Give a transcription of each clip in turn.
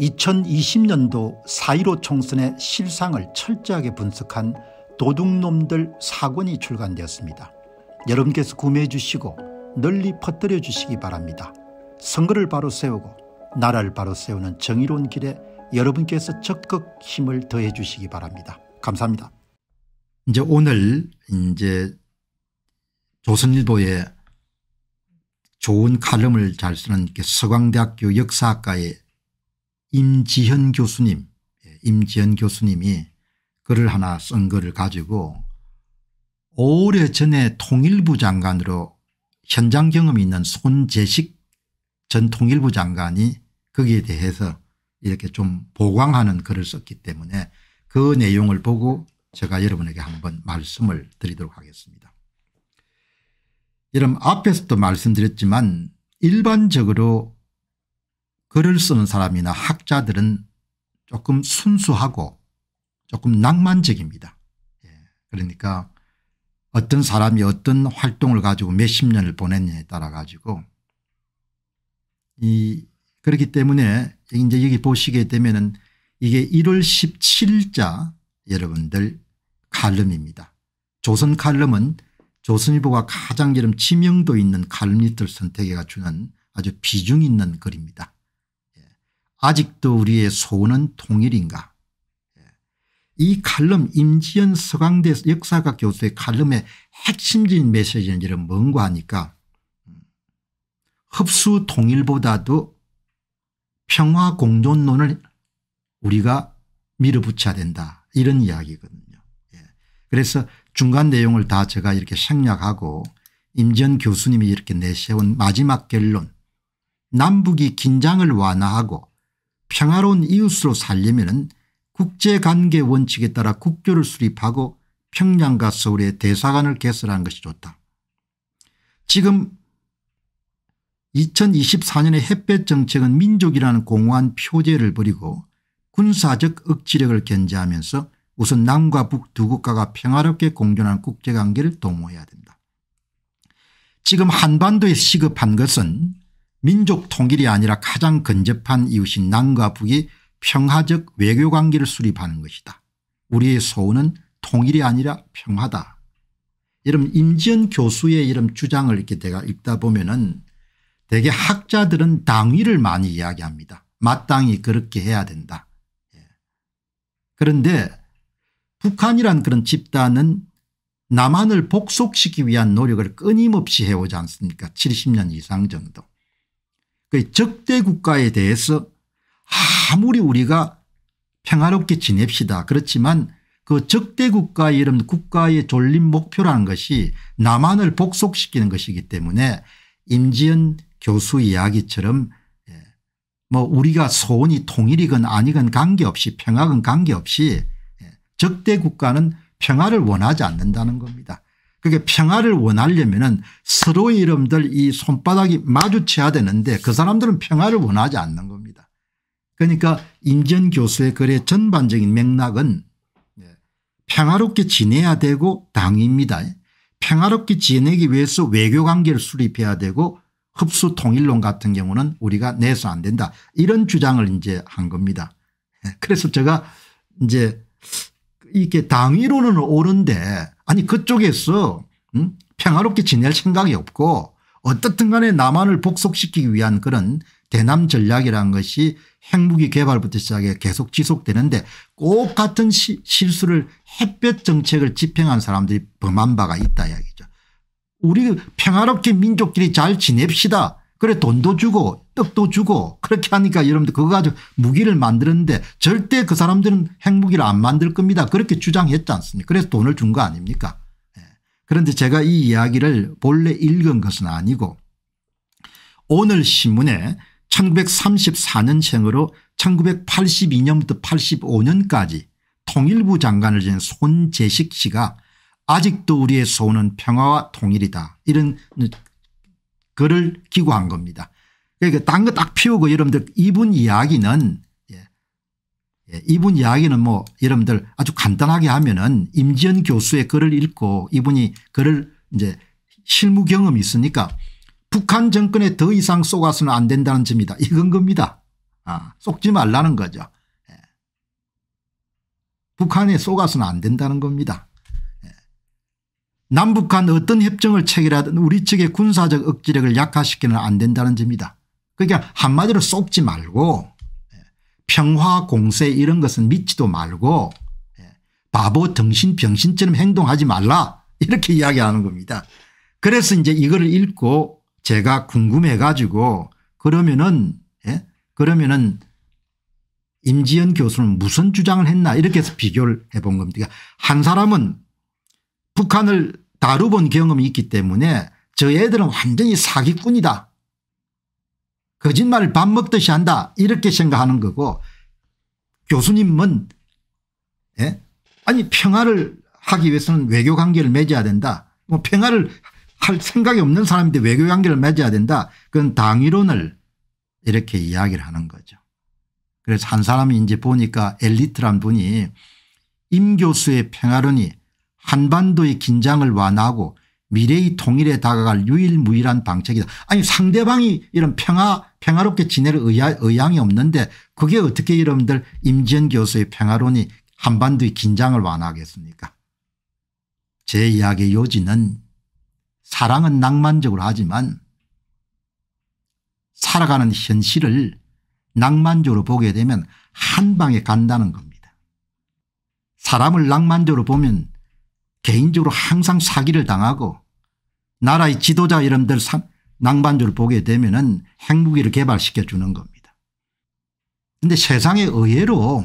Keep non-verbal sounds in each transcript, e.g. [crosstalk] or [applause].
2020년도 4.15 총선의 실상을 철저하게 분석한 도둑놈들 사권이 출간되었습니다. 여러분께서 구매해 주시고 널리 퍼뜨려 주시기 바랍니다. 선거를 바로 세우고 나라를 바로 세우는 정의로운 길에 여러분께서 적극 힘을 더해 주시기 바랍니다. 감사합니다. 이제 오늘 이제 조선일보에 좋은 칼럼을 잘 쓰는 서강대학교 역사학과의 임지현 교수님 예, 임지현 교수님이 글을 하나 쓴 글을 가지고 오래전에 통일부 장관으로 현장 경험이 있는 손재식 전 통일부 장관이 거기에 대해서 이렇게 좀 보강하는 글을 썼기 때문에 그 내용을 보고 제가 여러분에게 한번 말씀을 드리도록 하겠습니다. 여러분 앞에서도 말씀드렸지만 일반적으로 글을 쓰는 사람이나 학자들은 조금 순수하고 조금 낭만적입니다. 예. 그러니까 어떤 사람이 어떤 활동을 가지고 몇십 년을 보냈냐에 따라 가지고 이 그렇기 때문에 이제 여기 보시게 되면은 이게 1월 17일자 여러분들 칼럼입니다. 조선 칼럼은 조선일보가 가장 이름 지명도 있는 칼럼니스트를 선택해가 주는 아주 비중 있는 글입니다. 아직도 우리의 소원은 통일인가. 이 칼럼 임지연 서강대 역사학 교수의 칼럼의 핵심적인 메시지는 이런 뭔가 하니까 흡수 통일보다도 평화 공존론을 우리가 밀어붙여야 된다 이런 이야기거든요. 예. 그래서 중간 내용을 다 제가 이렇게 생략하고 임전 교수님이 이렇게 내세운 마지막 결론 남북이 긴장을 완화하고 평화로운 이웃으로 살려면 국제관계 원칙에 따라 국교를 수립하고 평양과 서울에 대사관을 개설하는 것이 좋다. 지금 2024년의 햇볕 정책은 민족이라는 공허한 표제를 버리고 군사적 억지력을 견제하면서 우선 남과 북 두 국가가 평화롭게 공존한 국제관계를 도모해야 된다. 지금 한반도에 시급한 것은 민족 통일이 아니라 가장 근접한 이웃인 남과 북이 평화적 외교관계를 수립하는 것이다. 우리의 소원은 통일이 아니라 평화다. 여러분 임지연 교수의 이런 주장을 이렇게 내가 읽다 보면은 대개 학자들은 당위를 많이 이야기합니다. 마땅히 그렇게 해야 된다. 예. 그런데 북한이란 그런 집단은 남한을 복속시키기 위한 노력을 끊임없이 해오지 않습니까 70년 이상 정도. 그 적대 국가에 대해서 아무리 우리가 평화롭게 지냅시다. 그렇지만 그 적대 국가의 이름 국가의 졸림 목표라는 것이 남한을 복속시키는 것이기 때문에 임지연 교수 이야기처럼 예, 뭐 우리가 소원이 통일이건 아니건 관계없이 평화건 관계없이 예, 적대 국가는 평화를 원하지 않는다는 겁니다. 그게 평화를 원하려면은 서로의 이름들 이 손바닥이 마주쳐야 되는데 그 사람들은 평화를 원하지 않는 겁니다. 그러니까 임전 교수의 글의 전반적인 맥락은 예, 평화롭게 지내야 되고 당입니다. 평화롭게 지내기 위해서 외교관계를 수립해야 되고 흡수 통일론 같은 경우는 우리가 내서 안 된다 이런 주장을 이제 한 겁니다. [laughs] 그래서 제가 이제 이게 당위론은 옳은데 아니 그쪽에서 음? 평화롭게 지낼 생각이 없고 어떻든 간에 남한을 복속시키기 위한 그런 대남 전략이라는 것이 핵무기 개발부터 시작해 계속 지속되는데 꼭 같은 시, 실수를 햇볕 정책을 집행한 사람들이 범한 바가 있다 이야기죠. 우리 평화롭게 민족끼리 잘 지냅시다. 그래 돈도 주고 떡도 주고 그렇게 하니까 여러분들 그거 가지고 무기를 만드는데 절대 그 사람들은 핵무기를 안 만들 겁니다. 그렇게 주장했지 않습니까 그래서 돈을 준 거 아닙니까 예. 그런데 제가 이 이야기를 본래 읽은 것은 아니고 오늘 신문에 1934년생으로 1982년부터 85년까지 통일부 장관을 지낸 손재식 씨가 아직도 우리의 소원은 평화와 통일이다 이런 글을 기고한 겁니다. 그러니까 딴 거 딱 피우고 여러분들 이분 이야기는 예, 예, 이분 이야기는 뭐 여러분들 아주 간단하게 하면은 임지연 교수의 글을 읽고 이분이 글을 이제 실무 경험이 있으니까 북한 정권에 더 이상 속아서는 안 된다는 점이다. 이건 겁니다. 아, 속지 말라는 거죠. 예. 북한에 속아서는 안 된다는 겁니다. 남북 간 어떤 협정을 체결하든 우리 측의 군사적 억지력을 약화시키는 안 된다는 점이다. 그러니까 한마디로 쏟지 말고 예, 평화 공세 이런 것은 믿지도 말고 예, 바보 정신 병신처럼 행동하지 말라 이렇게 이야기하는 겁니다. 그래서 이제 이거를 읽고 제가 궁금해 가지고 그러면은 예? 그러면은 임지연 교수는 무슨 주장을 했나 이렇게 해서 비교를 해본 겁니다. 그러니까 한 사람은 북한을 다뤄본 경험이 있기 때문에 저 애들은 완전히 사기꾼이다. 거짓말을 밥 먹듯이 한다 이렇게 생각하는 거고 교수님은 예? 아니 평화를 하기 위해서는 외교관계를 맺어야 된다. 뭐 평화를 할 생각이 없는 사람인데 외교관계를 맺어야 된다. 그건 당위론을 이렇게 이야기를 하는 거죠. 그래서 한 사람이 이제 보니까 엘리트란 분이 임 교수의 평화론이 한반도의 긴장을 완화하고 미래의 통일에 다가갈 유일무이한 방책이다. 아니 상대방이 이런 평화 평화롭게 지낼 의향, 이 없는데 그게 어떻게 여러분들 임지연 교수의 평화론이 한반도의 긴장을 완화하겠습니까 제 이야기의 요지는 사랑은 낭만적으로 하지만 살아가는 현실을 낭만적으로 보게 되면 한방에 간다는 겁니다. 사람을 낭만적으로 보면 개인적으로 항상 사기를 당하고 나라의 지도자 이름들 낭반주를 보게 되면 은 핵무기를 개발시켜 주는 겁니다. 그런데 세상에 의외로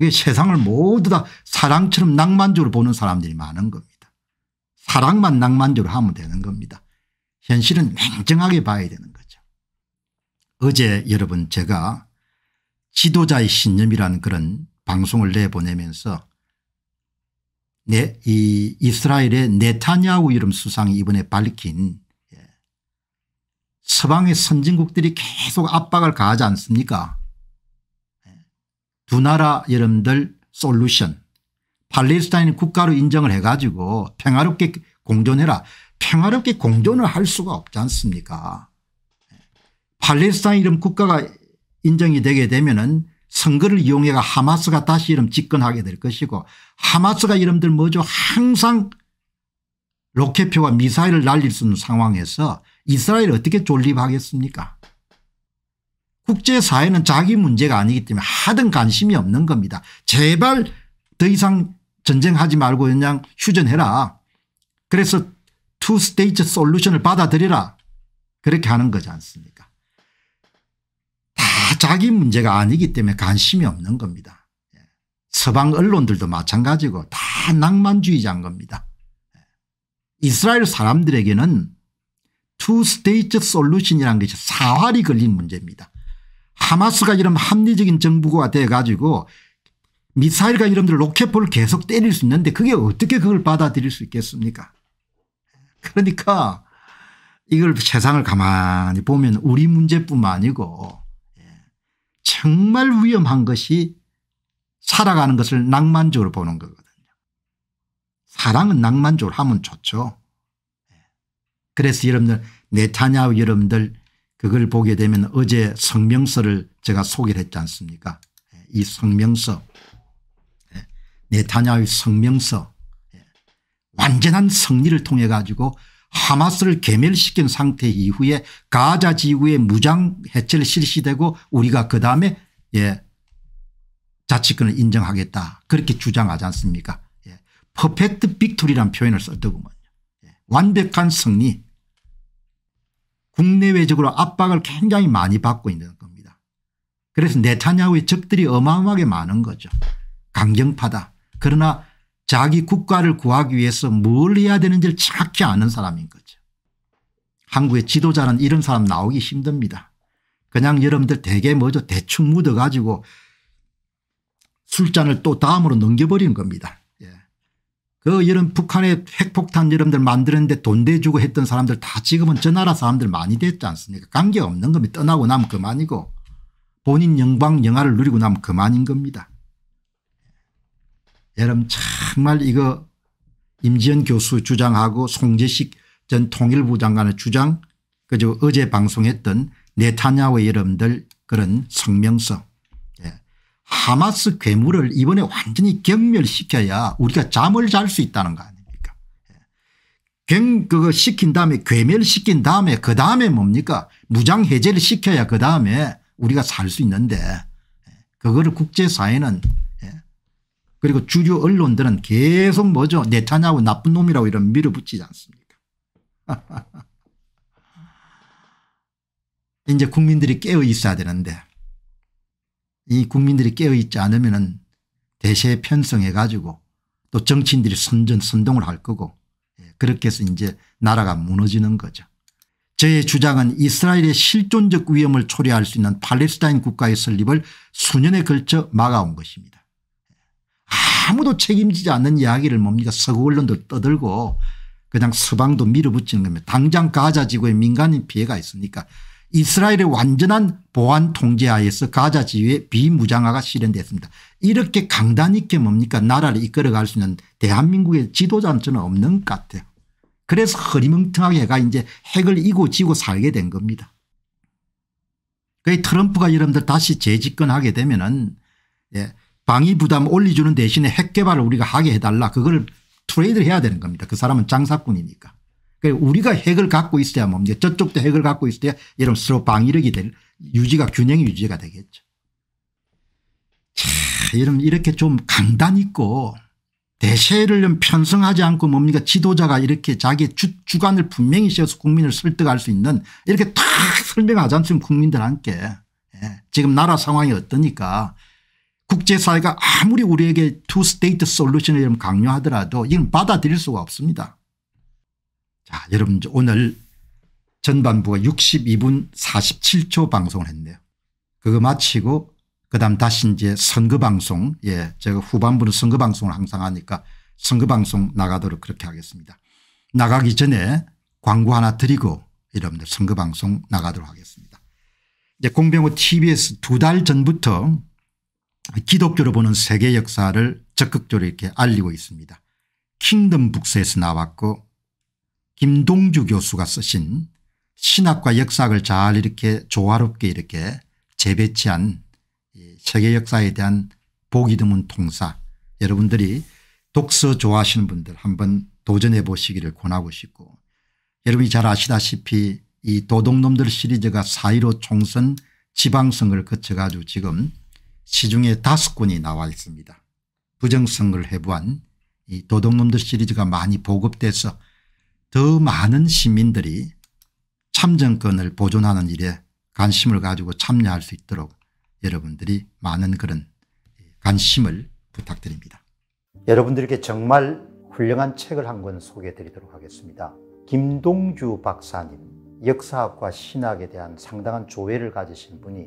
세상을 모두 다 사랑처럼 낭만주를 보는 사람들이 많은 겁니다. 사랑만 낭만주로 하면 되는 겁니다. 현실은 냉정하게 봐야 되는 거죠. 어제 여러분 제가 지도자의 신념이라는 그런 방송을 내보내면서 네, 이 이스라엘의 네타냐후 이름 수상이 이번에 밝힌 예. 서방의 선진국들이 계속 압박을 가하지 않습니까 예. 두 나라 여러분들 솔루션 팔레스타인 국가로 인정을 해가지고 평화롭게 공존해라 평화롭게 공존을 할 수가 없지 않습니까 예. 팔레스타인 이름 국가가 인정이 되게 되면 은 선거를 이용해가 하마스가 다시 이름 집권하게 될 것이고 하마스가 이름들 뭐죠 항상 로켓표와 미사일을 날릴 수 있는 상황에서 이스라엘이 어떻게 존립하겠습니까 국제사회는 자기 문제가 아니기 때문에 하등 관심이 없는 겁니다. 제발 더 이상 전쟁하지 말고 그냥 휴전해라. 그래서 투 스테이트 솔루션을 받아들이라. 그렇게 하는 거지 않습니까 다 자기 문제가 아니기 때문에 관심이 없는 겁니다. 예. 서방 언론들도 마찬가지고 다 낭만주의자인 겁니다. 예. 이스라엘 사람들에게는 투스테이트 솔루션이라는 것이 사활이 걸린 문제입니다. 하마스가 이런 합리적인 정부가 돼 가지고 미사일과 이런들 로켓볼을 계속 때릴 수 있는데 그게 어떻게 그걸 받아들일 수 있겠습니까 그러니까 이걸 세상을 가만히 보면 우리 문제뿐만 아니고 정말 위험한 것이 살아가는 것을 낭만적으로 보는 거거든요. 사랑은 낭만적으로 하면 좋죠. 예. 그래서 여러분들 네타냐후 여러분들 그걸 보게 되면 어제 성명서를 제가 소개를 했지 않습니까 예, 이 성명서 예, 네타냐후 성명서 완전한 승리를 통해 가지고 하마스를 개멸시킨 상태 이후에 가자 지구의 무장 해체를 실시되고 우리가 그다음에 예 자치권을 인정하겠다 그렇게 주장하지 않습니까 예. 퍼펙트 빅토리는 표현을 썼더구먼요 예. 완벽한 승리 국내외적으로 압박을 굉장히 많이 받고 있는 겁니다 그래서 네타냐후의 적들이 어마어마하게 많은 거죠 강경파다 그러나 자기 국가를 구하기 위해서 뭘 해야 되는지를 정확히 아는 사람인 거죠. 한국의 지도자는 이런 사람 나오기 힘듭니다. 그냥 여러분들 대개 뭐죠 대충 묻어가지고 술잔을 또 다음으로 넘겨버리는 겁니다. 예. 그 이런 북한의 핵폭탄 여러분들 만드는데 돈 대주고 했던 사람들 다 지금은 저 나라 사람들 많이 됐지 않습니까 관계없는 겁니다. 떠나고 나면 그만이고 본인 영광 영화를 누리고 나면 그만인 겁니다. 여러분 정말 이거 임지연 교수 주장하고 송재식 전 통일부 장관의 주장 그저 어제 방송했던 네타냐오 여러분들 그런 성명서 예. 하마스 괴물을 이번에 완전히 경멸시켜야 우리가 잠을 잘 수 있다는 거 아닙니까 예. 경 그거 시킨 다음에 괴멸시킨 다음에 그 다음에 뭡니까 무장해제를 시켜야 그 다음에 우리가 살 수 있는데 예. 그거를 국제사회는 그리고 주류 언론들은 계속 뭐죠 네타냐고 나쁜 놈이라고 이런 밀어붙이지 않습니까 [laughs] 이제 국민들이 깨어 있어야 되는데 이 국민들이 깨어 있지 않으면 대세 편성해 가지고 또 정치인들이 선전 선동을 할 거고 예, 그렇게 해서 이제 나라가 무너지는 거죠. 저의 주장은 이스라엘의 실존적 위험을 초래할 수 있는 팔레스타인 국가의 설립을 수년에 걸쳐 막아온 것입니다. 아무도 책임지지 않는 이야기를 뭡니까 서구 언론들 떠들고 그냥 서방도 밀어붙이는 겁니다. 당장 가자 지구에 민간인 피해가 있으니까 이스라엘의 완전한 보안 통제하에서 가자 지구의 비무장화가 실현됐습니다. 이렇게 강단 있게 뭡니까 나라를 이끌어갈 수 있는 대한민국의 지도자는 저는 없는 것 같아요. 그래서 허리멍텅하게 해가 이제 핵을 이고 지고 살게 된 겁니다. 그 트럼프가 여러분들 다시 재집권하게 되면은 예, 방위 부담 올려주는 대신에 핵 개발을 우리가 하게 해달라. 그걸 트레이드를 해야 되는 겁니다. 그 사람은 장사꾼이니까. 우리가 핵을 갖고 있어야 뭡니까 뭐 저쪽도 핵을 갖고 있어야 여 이런 서로 방위력이 될 유지가 균형 이 유지가 되겠죠. 자, 여러분 이렇게 좀 강단 있고 대세를 편성하지 않고 뭡니까 지도자가 이렇게 자기 주, 주관을 분명히 세워서 국민을 설득할 수 있는 이렇게 딱 설명하지 않습니 국민들한테 예. 지금 나라 상황이 어떠니까 국제사회가 아무리 우리에게 투 스테이트 솔루션을 강요하더라도 이건 받아들일 수가 없습니다. 자 여러분 오늘 전반부가 62분 47초 방송을 했네요. 그거 마치고 그다음 다시 이제 선거방송 예 제가 후반부는 선거방송을 항상 하니까 선거방송 나가도록 그렇게 하겠습니다. 나가기 전에 광고 하나 드리고 여러분들 선거방송 나가도록 하겠습니다. 이제 공병호 tbs 두 달 전부터 기독교로 보는 세계 역사를 적극적으로 이렇게 알리고 있습니다. 킹덤 북스에서 나왔고 김동주 교수가 쓰신 신학과 역사학을 잘 이렇게 조화롭게 이렇게 재배치한 세계 역사에 대한 보기 드문 통사 여러분들이 독서 좋아하시는 분들 한번 도전해 보시기를 권하고 싶고 여러분이 잘 아시다시피 이 도둑놈들 시리즈가 사1로 총선 지방선거를 거쳐가지고 지금 시중에 다섯 권이 나와 있습니다. 부정성을 해부한 이 도둑놈들 시리즈가 많이 보급돼서 더 많은 시민들이 참정권을 보존하는 일에 관심을 가지고 참여할 수 있도록 여러분들이 많은 그런 관심을 부탁드립니다. 여러분들께 정말 훌륭한 책을 한 권 소개해 드리도록 하겠습니다. 김동주 박사님 역사학과 신학에 대한 상당한 조예를 가지신 분이